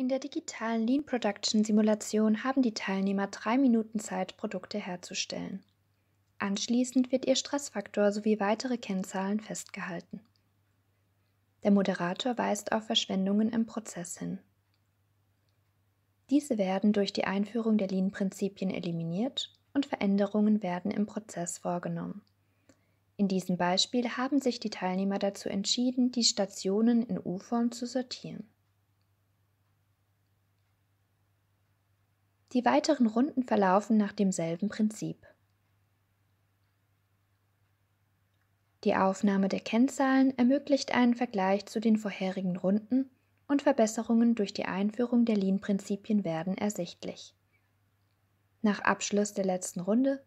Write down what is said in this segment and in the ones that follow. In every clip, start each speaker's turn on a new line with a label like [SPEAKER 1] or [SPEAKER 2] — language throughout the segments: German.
[SPEAKER 1] In der digitalen Lean Production Simulation haben die Teilnehmer drei Minuten Zeit, Produkte herzustellen. Anschließend wird ihr Stressfaktor sowie weitere Kennzahlen festgehalten. Der Moderator weist auf Verschwendungen im Prozess hin. Diese werden durch die Einführung der Lean-Prinzipien eliminiert und Veränderungen werden im Prozess vorgenommen. In diesem Beispiel haben sich die Teilnehmer dazu entschieden, die Stationen in U-Form zu sortieren. Die weiteren Runden verlaufen nach demselben Prinzip. Die Aufnahme der Kennzahlen ermöglicht einen Vergleich zu den vorherigen Runden und Verbesserungen durch die Einführung der Lean-Prinzipien werden ersichtlich. Nach Abschluss der letzten Runde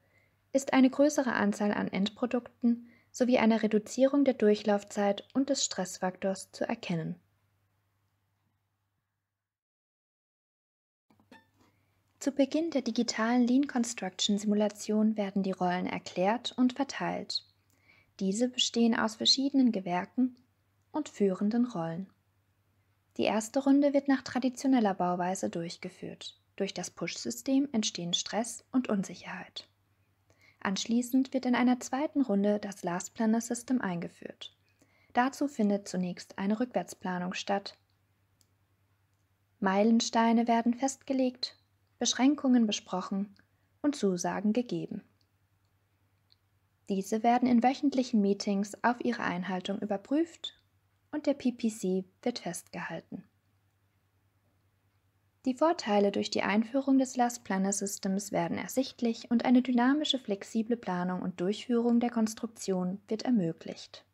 [SPEAKER 1] ist eine größere Anzahl an Endprodukten sowie eine Reduzierung der Durchlaufzeit und des Stressfaktors zu erkennen. Zu Beginn der digitalen Lean Construction Simulation werden die Rollen erklärt und verteilt. Diese bestehen aus verschiedenen Gewerken und führenden Rollen. Die erste Runde wird nach traditioneller Bauweise durchgeführt. Durch das Push-System entstehen Stress und Unsicherheit. Anschließend wird in einer zweiten Runde das Last Planner System eingeführt. Dazu findet zunächst eine Rückwärtsplanung statt. Meilensteine werden festgelegt Beschränkungen besprochen und Zusagen gegeben. Diese werden in wöchentlichen Meetings auf ihre Einhaltung überprüft und der PPC wird festgehalten. Die Vorteile durch die Einführung des Last Planner Systems werden ersichtlich und eine dynamische, flexible Planung und Durchführung der Konstruktion wird ermöglicht.